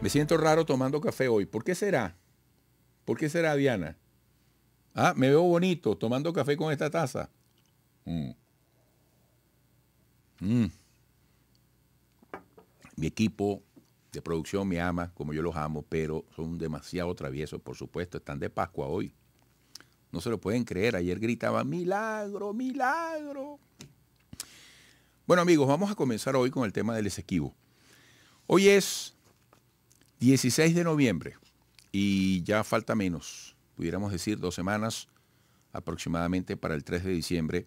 Me siento raro tomando café hoy. ¿Por qué será? ¿Por qué será, Diana? Ah, me veo bonito tomando café con esta taza. Mm. Mm. Mi equipo de producción me ama como yo los amo, pero son demasiado traviesos, por supuesto. Están de Pascua hoy. No se lo pueden creer. Ayer gritaba, milagro, milagro. Bueno amigos, vamos a comenzar hoy con el tema del Esequibo. Hoy es 16 de noviembre, y ya falta menos, pudiéramos decir dos semanas aproximadamente para el 3 de diciembre,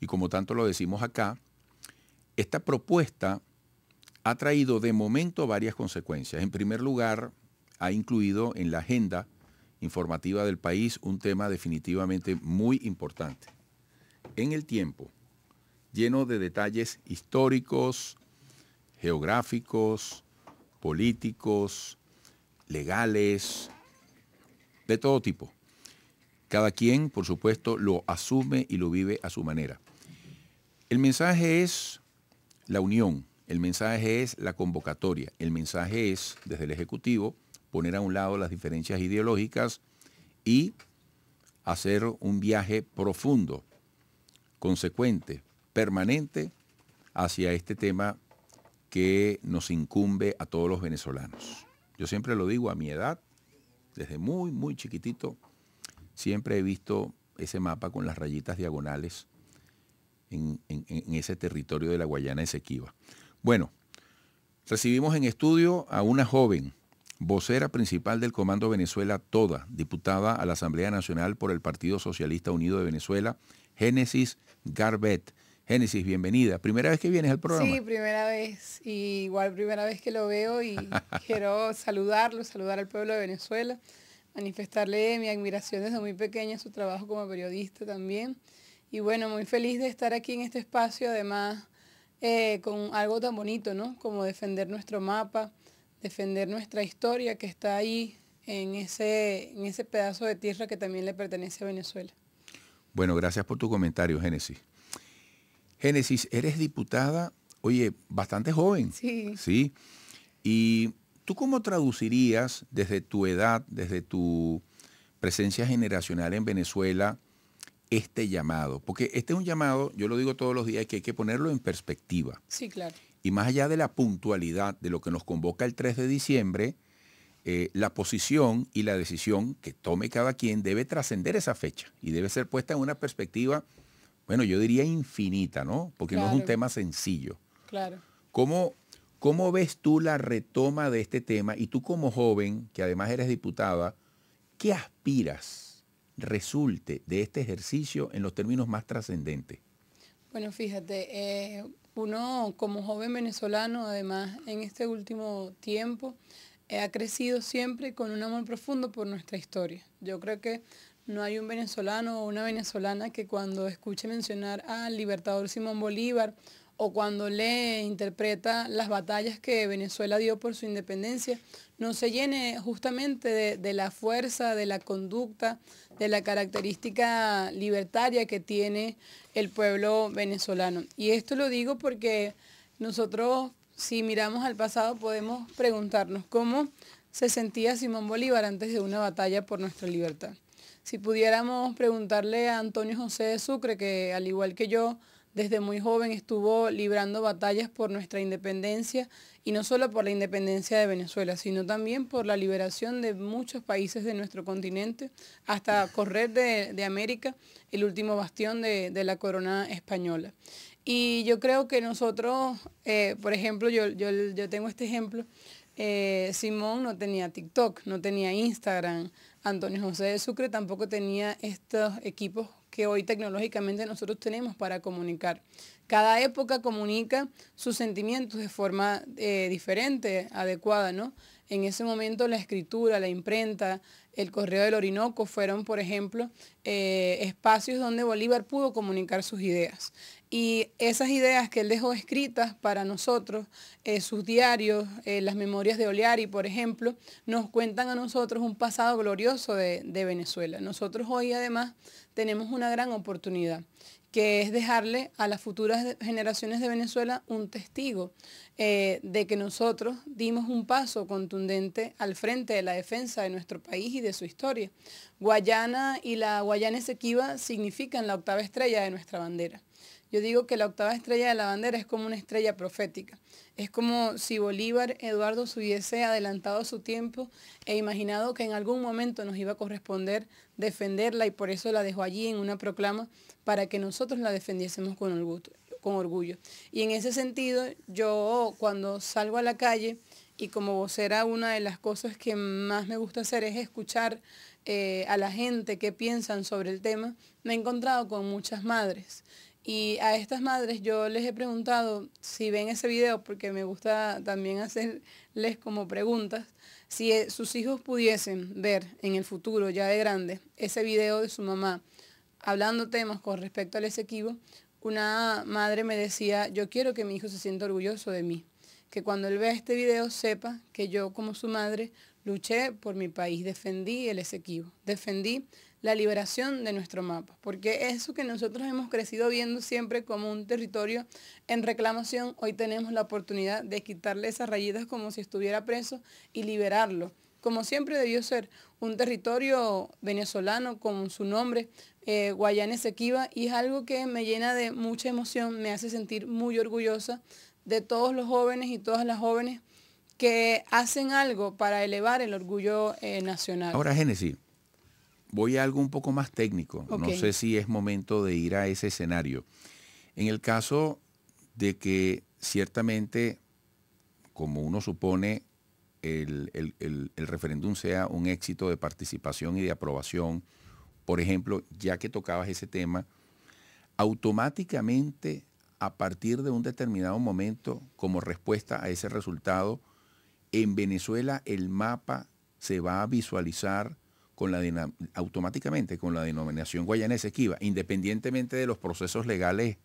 y como tanto lo decimos acá, esta propuesta ha traído de momento varias consecuencias. En primer lugar, ha incluido en la agenda informativa del país un tema definitivamente muy importante. En el tiempo, lleno de detalles históricos, geográficos, políticos, legales, de todo tipo. Cada quien, por supuesto, lo asume y lo vive a su manera. El mensaje es la unión, el mensaje es la convocatoria, el mensaje es, desde el Ejecutivo, poner a un lado las diferencias ideológicas y hacer un viaje profundo, consecuente, permanente, hacia este tema que nos incumbe a todos los venezolanos. Yo siempre lo digo a mi edad, desde muy, muy chiquitito, siempre he visto ese mapa con las rayitas diagonales en, ese territorio de la Guayana Esequiba. Bueno, recibimos en estudio a una joven, vocera principal del Comando Venezuela Toda, diputada a la Asamblea Nacional por el Partido Socialista Unido de Venezuela, Génesis Garbet Génesis, bienvenida. ¿Primera vez que vienes al programa? Sí, primera vez. igual primera vez que lo veo y quiero saludarlo, saludar al pueblo de Venezuela, manifestarle mi admiración desde muy pequeña, su trabajo como periodista también. Y bueno, muy feliz de estar aquí en este espacio, además eh, con algo tan bonito, ¿no? Como defender nuestro mapa, defender nuestra historia que está ahí en ese, en ese pedazo de tierra que también le pertenece a Venezuela. Bueno, gracias por tu comentario, Génesis. Génesis, eres diputada, oye, bastante joven. Sí. Sí. Y tú cómo traducirías desde tu edad, desde tu presencia generacional en Venezuela, este llamado? Porque este es un llamado, yo lo digo todos los días, que hay que ponerlo en perspectiva. Sí, claro. Y más allá de la puntualidad de lo que nos convoca el 3 de diciembre, eh, la posición y la decisión que tome cada quien debe trascender esa fecha y debe ser puesta en una perspectiva bueno, yo diría infinita, ¿no? Porque no es un tema sencillo. Claro. ¿Cómo, ¿Cómo ves tú la retoma de este tema? Y tú como joven, que además eres diputada, ¿qué aspiras resulte de este ejercicio en los términos más trascendentes? Bueno, fíjate, eh, uno como joven venezolano, además, en este último tiempo, eh, ha crecido siempre con un amor profundo por nuestra historia. Yo creo que no hay un venezolano o una venezolana que cuando escuche mencionar al libertador Simón Bolívar o cuando le interpreta las batallas que Venezuela dio por su independencia, no se llene justamente de, la fuerza, de la conducta, de la característica libertaria que tiene el pueblo venezolano. Y esto lo digo porque nosotros, si miramos al pasado, podemos preguntarnos cómo se sentía Simón Bolívar antes de una batalla por nuestra libertad. Si pudiéramos preguntarle a Antonio José de Sucre, que al igual que yo, desde muy joven estuvo librando batallas por nuestra independencia y no solo por la independencia de Venezuela, sino también por la liberación de muchos países de nuestro continente, hasta correr de, América el último bastión de, la corona española. Y yo creo que nosotros, eh, por ejemplo, yo, tengo este ejemplo, eh, Simón no tenía TikTok, no tenía Instagram, Antonio José de Sucre tampoco tenía estos equipos que hoy tecnológicamente nosotros tenemos para comunicar. Cada época comunica sus sentimientos de forma eh, diferente, adecuada, ¿no? En ese momento la escritura, la imprenta, el correo del Orinoco fueron, por ejemplo, eh, espacios donde Bolívar pudo comunicar sus ideas. Y esas ideas que él dejó escritas para nosotros, eh, sus diarios, eh, las memorias de Oleari, por ejemplo, nos cuentan a nosotros un pasado glorioso de, Venezuela. Nosotros hoy además tenemos una gran oportunidad que es dejarle a las futuras generaciones de Venezuela un testigo eh, de que nosotros dimos un paso contundente al frente de la defensa de nuestro país y de su historia. Guayana y la Guayana Esequiba significan la octava estrella de nuestra bandera. Yo digo que la octava estrella de la bandera es como una estrella profética. Es como si Bolívar, Eduardo, se hubiese adelantado su tiempo e imaginado que en algún momento nos iba a corresponder defenderla y por eso la dejó allí en una proclama para que nosotros la defendiésemos con orgullo. Con orgullo. Y en ese sentido, yo cuando salgo a la calle y como vocera una de las cosas que más me gusta hacer es escuchar eh, a la gente que piensan sobre el tema, me he encontrado con muchas madres y a estas madres yo les he preguntado si ven ese video, porque me gusta también hacerles como preguntas, si eh, sus hijos pudiesen ver en el futuro, ya de grande, ese video de su mamá hablando temas con respecto al Esequibo, una madre me decía, yo quiero que mi hijo se sienta orgulloso de mí, que cuando él vea este video sepa que yo como su madre luché por mi país, defendí el Esequibo, defendí la liberación de nuestro mapa, porque eso que nosotros hemos crecido viendo siempre como un territorio en reclamación, hoy tenemos la oportunidad de quitarle esas rayitas como si estuviera preso y liberarlo, como siempre debió ser un territorio venezolano con su nombre, eh, Guayana Esequiba, y es algo que me llena de mucha emoción, me hace sentir muy orgullosa de todos los jóvenes y todas las jóvenes que hacen algo para elevar el orgullo eh, nacional. Ahora, Génesis, voy a algo un poco más técnico. No sé si es momento de ir a ese escenario. En el caso de que ciertamente, como uno supone, el referéndum sea un éxito de participación y de aprobación, por ejemplo, ya que tocabas ese tema, automáticamente a partir de un determinado momento, como respuesta a ese resultado, en Venezuela el mapa se va a visualizar la automáticamente con la denominación guayanesa esquiva, independientemente de los procesos legales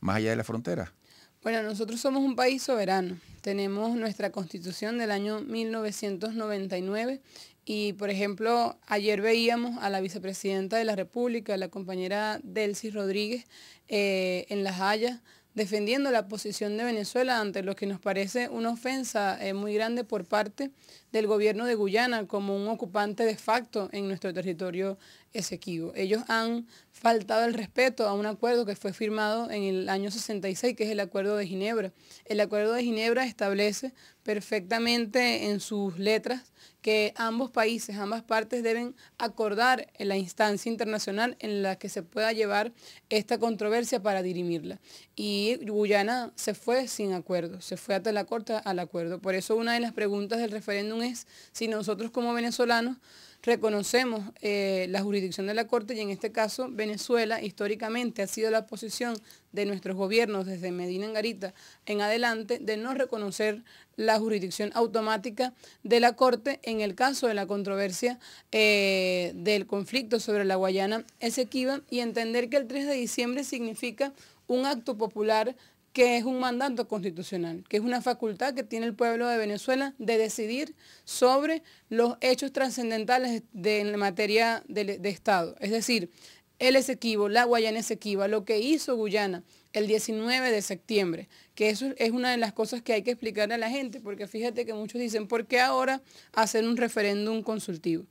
más allá de la frontera? Bueno, nosotros somos un país soberano. Tenemos nuestra constitución del año 1999 y, por ejemplo, ayer veíamos a la vicepresidenta de la República, la compañera Delcy Rodríguez, eh, en las Haya, defendiendo la posición de Venezuela ante lo que nos parece una ofensa eh, muy grande por parte del gobierno de Guyana como un ocupante de facto en nuestro territorio equivo, Ellos han faltado el respeto a un acuerdo que fue firmado en el año 66, que es el Acuerdo de Ginebra. El Acuerdo de Ginebra establece perfectamente en sus letras que ambos países, ambas partes deben acordar en la instancia internacional en la que se pueda llevar esta controversia para dirimirla. Y Guyana se fue sin acuerdo, se fue hasta la corte al acuerdo. Por eso una de las preguntas del referéndum es si nosotros como venezolanos reconocemos eh, la jurisdicción de la Corte y en este caso Venezuela históricamente ha sido la posición de nuestros gobiernos desde Medina en Garita en adelante de no reconocer la jurisdicción automática de la Corte en el caso de la controversia eh, del conflicto sobre la Guayana Esequiba y entender que el 3 de diciembre significa un acto popular que es un mandato constitucional, que es una facultad que tiene el pueblo de Venezuela de decidir sobre los hechos trascendentales de, en materia de, Estado. Es decir, el Esequibo, la Guayana Esequiba, lo que hizo Guyana el 19 de septiembre, que eso es una de las cosas que hay que explicarle a la gente, porque fíjate que muchos dicen, ¿por qué ahora hacer un referéndum consultivo?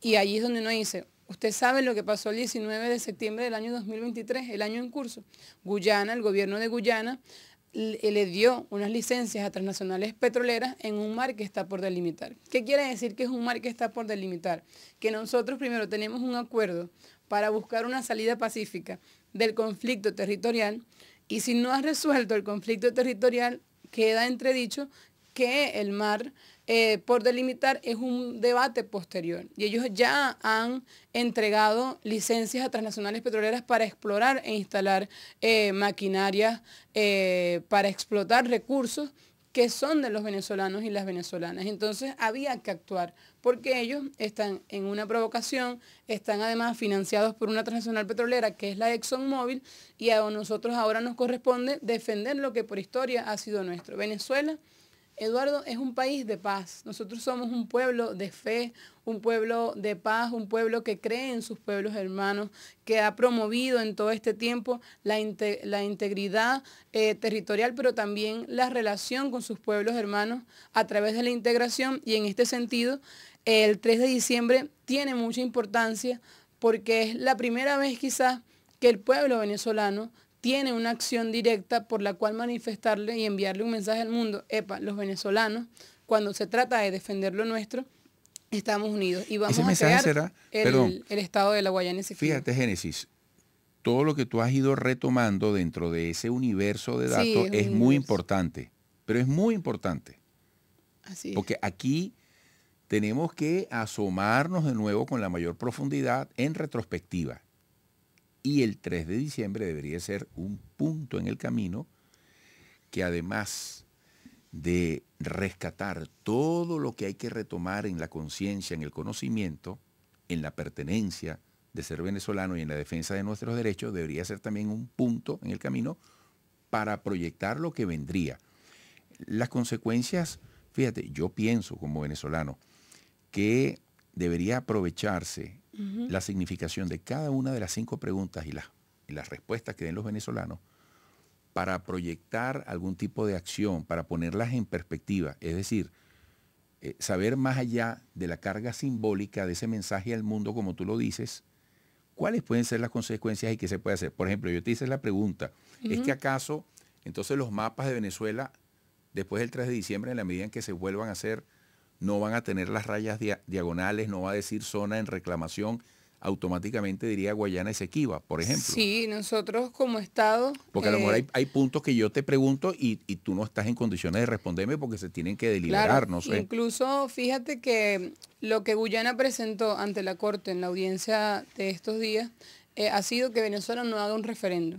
Y allí es donde uno dice, Usted sabe lo que pasó el 19 de septiembre del año 2023, el año en curso. Guyana, el gobierno de Guyana, eh, le dio unas licencias a transnacionales petroleras en un mar que está por delimitar. ¿Qué quiere decir que es un mar que está por delimitar? Que nosotros primero tenemos un acuerdo para buscar una salida pacífica del conflicto territorial y si no ha resuelto el conflicto territorial, queda entredicho que el mar eh, por delimitar es un debate posterior. Y ellos ya han entregado licencias a transnacionales petroleras para explorar e instalar eh, maquinarias, eh, para explotar recursos que son de los venezolanos y las venezolanas. Entonces había que actuar, porque ellos están en una provocación, están además financiados por una transnacional petrolera que es la ExxonMobil, y a nosotros ahora nos corresponde defender lo que por historia ha sido nuestro. Venezuela Eduardo, es un país de paz. Nosotros somos un pueblo de fe, un pueblo de paz, un pueblo que cree en sus pueblos hermanos, que ha promovido en todo este tiempo la, integridad eh, territorial, pero también la relación con sus pueblos hermanos a través de la integración. Y en este sentido, el 3 de diciembre tiene mucha importancia porque es la primera vez quizás que el pueblo venezolano tiene una acción directa por la cual manifestarle y enviarle un mensaje al mundo, epa, los venezolanos, cuando se trata de defender lo nuestro, estamos unidos y vamos a crear será, el, estado de la Guayana Fíjate, Génesis, todo lo que tú has ido retomando dentro de ese universo de datos es, muy importante, pero es muy importante. Porque aquí tenemos que asomarnos de nuevo con la mayor profundidad en retrospectiva y el 3 de diciembre debería ser un punto en el camino que además de rescatar todo lo que hay que retomar en la conciencia, en el conocimiento, en la pertenencia de ser venezolano y en la defensa de nuestros derechos, debería ser también un punto en el camino para proyectar lo que vendría. Las consecuencias, fíjate, yo pienso como venezolano que debería aprovecharse la significación de cada una de las cinco preguntas y las, respuestas que den los venezolanos para proyectar algún tipo de acción, para ponerlas en perspectiva. Es decir, eh, saber más allá de la carga simbólica de ese mensaje al mundo, como tú lo dices, cuáles pueden ser las consecuencias y qué se puede hacer. Por ejemplo, yo te hice la pregunta, ¿es que acaso entonces los mapas de Venezuela después del 3 de diciembre, en la medida en que se vuelvan a hacer no van a tener las rayas diagonales, no va a decir zona en reclamación, automáticamente diría Guayana Esequiba, por ejemplo. Sí, nosotros como Estado... Porque a lo mejor hay, eh, puntos que yo te pregunto y, tú no estás en condiciones de responderme porque se tienen que deliberar, no sé. Incluso fíjate que lo que Guyana presentó ante la Corte en la audiencia de estos días eh, ha sido que Venezuela no haga un referendo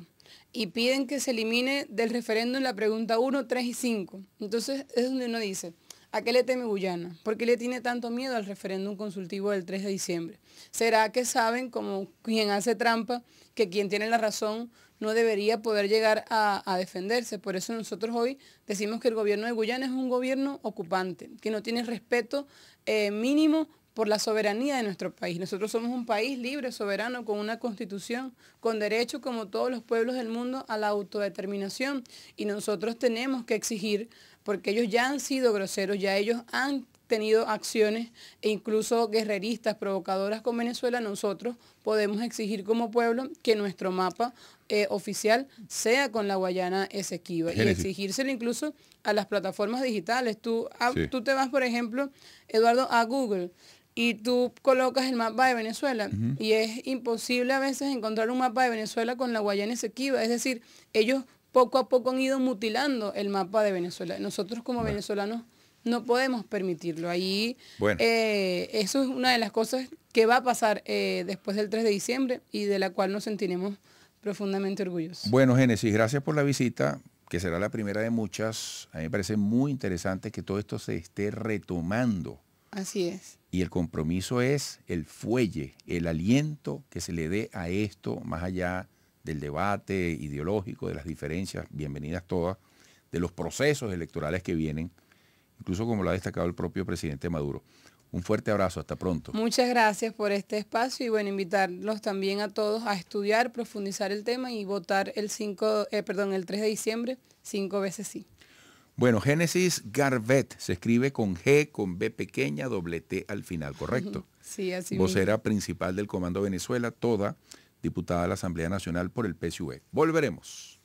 y piden que se elimine del en la pregunta 1, 3 y 5. Entonces es donde uno dice... ¿A qué le teme Guyana? ¿Por qué le tiene tanto miedo al referéndum consultivo del 3 de diciembre? ¿Será que saben, como quien hace trampa, que quien tiene la razón no debería poder llegar a, defenderse? Por eso nosotros hoy decimos que el gobierno de Guyana es un gobierno ocupante, que no tiene respeto eh, mínimo por la soberanía de nuestro país. Nosotros somos un país libre, soberano, con una constitución, con derecho, como todos los pueblos del mundo, a la autodeterminación. Y nosotros tenemos que exigir porque ellos ya han sido groseros, ya ellos han tenido acciones e incluso guerreristas, provocadoras con Venezuela, nosotros podemos exigir como pueblo que nuestro mapa eh, oficial sea con la Guayana Esequiba y exigírselo incluso a las plataformas digitales. Tú, ah, tú te vas, por ejemplo, Eduardo, a Google y tú colocas el mapa de Venezuela y es imposible a veces encontrar un mapa de Venezuela con la Guayana Esequiba. Es decir, ellos poco a poco han ido mutilando el mapa de Venezuela. Nosotros como venezolanos no podemos permitirlo. Ahí eh, eso es una de las cosas que va a pasar eh, después del 3 de diciembre y de la cual nos sentiremos profundamente orgullosos. Bueno, Génesis, gracias por la visita, que será la primera de muchas. A mí me parece muy interesante que todo esto se esté retomando. Así es. Y el compromiso es el fuelle, el aliento que se le dé a esto más allá del debate ideológico, de las diferencias, bienvenidas todas, de los procesos electorales que vienen, incluso como lo ha destacado el propio presidente Maduro. Un fuerte abrazo, hasta pronto. Muchas gracias por este espacio y bueno, invitarlos también a todos a estudiar, profundizar el tema y votar el, 5, eh, perdón, el 3 de diciembre cinco veces sí. Bueno, Génesis Garvet se escribe con G, con B pequeña, doble T al final, ¿correcto? Sí, así Vocera principal del Comando Venezuela, toda diputada de la Asamblea Nacional por el PSV. E. Volveremos.